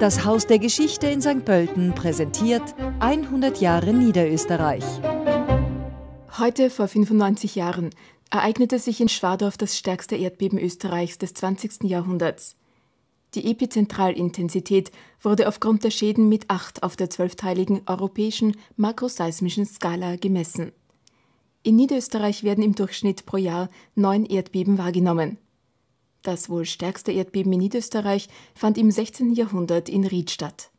Das Haus der Geschichte in St. Pölten präsentiert 100 Jahre Niederösterreich. Heute vor 95 Jahren ereignete sich in Schwadorf das stärkste Erdbeben Österreichs des 20. Jahrhunderts. Die Epizentralintensität wurde aufgrund der Schäden mit 8 auf der zwölfteiligen europäischen makroseismischen Skala gemessen. In Niederösterreich werden im Durchschnitt pro Jahr neun Erdbeben wahrgenommen. Das wohl stärkste Erdbeben in Niederösterreich fand im 16. Jahrhundert in Ried statt.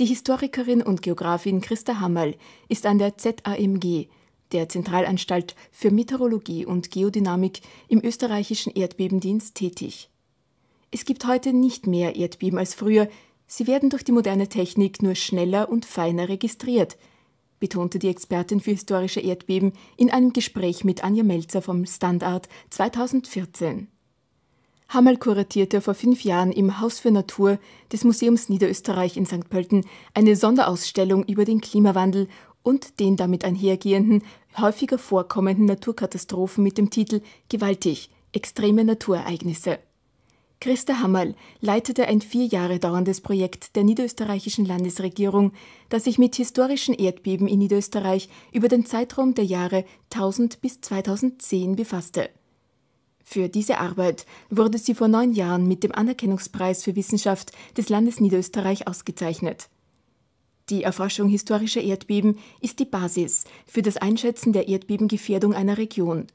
Die Historikerin und Geografin Christa Hammerl ist an der ZAMG, der Zentralanstalt für Meteorologie und Geodynamik im österreichischen Erdbebendienst tätig. Es gibt heute nicht mehr Erdbeben als früher, sie werden durch die moderne Technik nur schneller und feiner registriert, betonte die Expertin für historische Erdbeben in einem Gespräch mit Anja Melzer vom Standard 2014. Hammerl kuratierte vor fünf Jahren im Haus für Natur des Museums Niederösterreich in St. Pölten eine Sonderausstellung über den Klimawandel und den damit einhergehenden, häufiger vorkommenden Naturkatastrophen mit dem Titel Gewaltig, extreme Naturereignisse. Christa Hammerl leitete ein vier Jahre dauerndes Projekt der niederösterreichischen Landesregierung, das sich mit historischen Erdbeben in Niederösterreich über den Zeitraum der Jahre 1000 bis 2010 befasste. Für diese Arbeit wurde sie vor neun Jahren mit dem Anerkennungspreis für Wissenschaft des Landes Niederösterreich ausgezeichnet. Die Erforschung historischer Erdbeben ist die Basis für das Einschätzen der Erdbebengefährdung einer Region.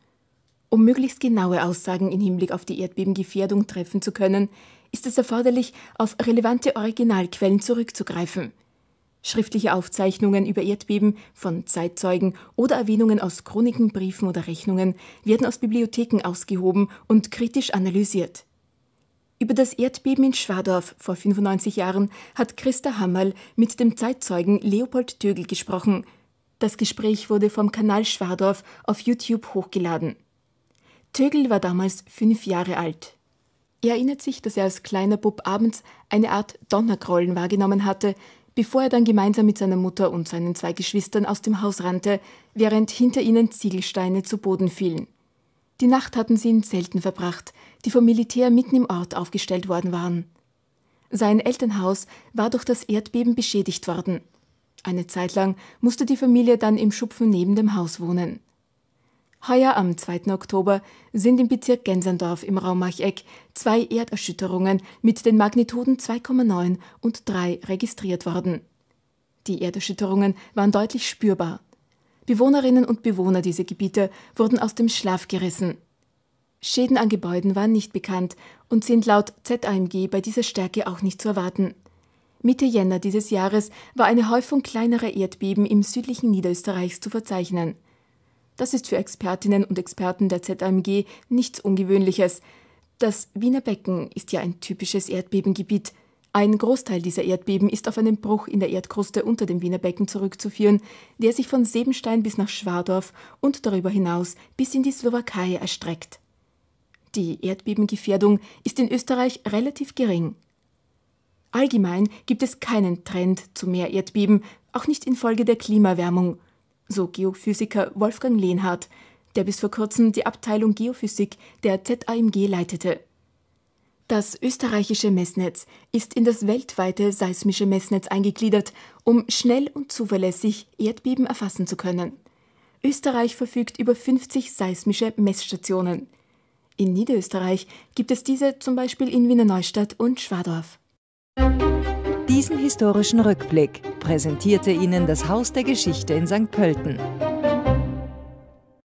Um möglichst genaue Aussagen im Hinblick auf die Erdbebengefährdung treffen zu können, ist es erforderlich, auf relevante Originalquellen zurückzugreifen – Schriftliche Aufzeichnungen über Erdbeben von Zeitzeugen oder Erwähnungen aus Chroniken, Briefen oder Rechnungen werden aus Bibliotheken ausgehoben und kritisch analysiert. Über das Erdbeben in Schwadorf vor 95 Jahren hat Christa Hammerl mit dem Zeitzeugen Leopold Tögel gesprochen. Das Gespräch wurde vom Kanal Schwadorf auf YouTube hochgeladen. Tögel war damals fünf Jahre alt. Er erinnert sich, dass er als kleiner Bub abends eine Art Donnergrollen wahrgenommen hatte, bevor er dann gemeinsam mit seiner Mutter und seinen zwei Geschwistern aus dem Haus rannte, während hinter ihnen Ziegelsteine zu Boden fielen. Die Nacht hatten sie in Zelten verbracht, die vom Militär mitten im Ort aufgestellt worden waren. Sein Elternhaus war durch das Erdbeben beschädigt worden. Eine Zeit lang musste die Familie dann im Schupfen neben dem Haus wohnen. Heuer am 2. Oktober sind im Bezirk Gensendorf im Raum Marcheck zwei Erderschütterungen mit den Magnituden 2,9 und 3 registriert worden. Die Erderschütterungen waren deutlich spürbar. Bewohnerinnen und Bewohner dieser Gebiete wurden aus dem Schlaf gerissen. Schäden an Gebäuden waren nicht bekannt und sind laut ZAMG bei dieser Stärke auch nicht zu erwarten. Mitte Jänner dieses Jahres war eine Häufung kleinerer Erdbeben im südlichen Niederösterreichs zu verzeichnen. Das ist für Expertinnen und Experten der ZAMG nichts Ungewöhnliches. Das Wiener Becken ist ja ein typisches Erdbebengebiet. Ein Großteil dieser Erdbeben ist auf einen Bruch in der Erdkruste unter dem Wiener Becken zurückzuführen, der sich von Sebenstein bis nach Schwadorf und darüber hinaus bis in die Slowakei erstreckt. Die Erdbebengefährdung ist in Österreich relativ gering. Allgemein gibt es keinen Trend zu mehr Erdbeben, auch nicht infolge der Klimawärmung so Geophysiker Wolfgang Lehnhardt, der bis vor kurzem die Abteilung Geophysik der ZAMG leitete. Das österreichische Messnetz ist in das weltweite seismische Messnetz eingegliedert, um schnell und zuverlässig Erdbeben erfassen zu können. Österreich verfügt über 50 seismische Messstationen. In Niederösterreich gibt es diese zum Beispiel in Wiener Neustadt und Schwadorf. Diesen historischen Rückblick präsentierte Ihnen das Haus der Geschichte in St. Pölten.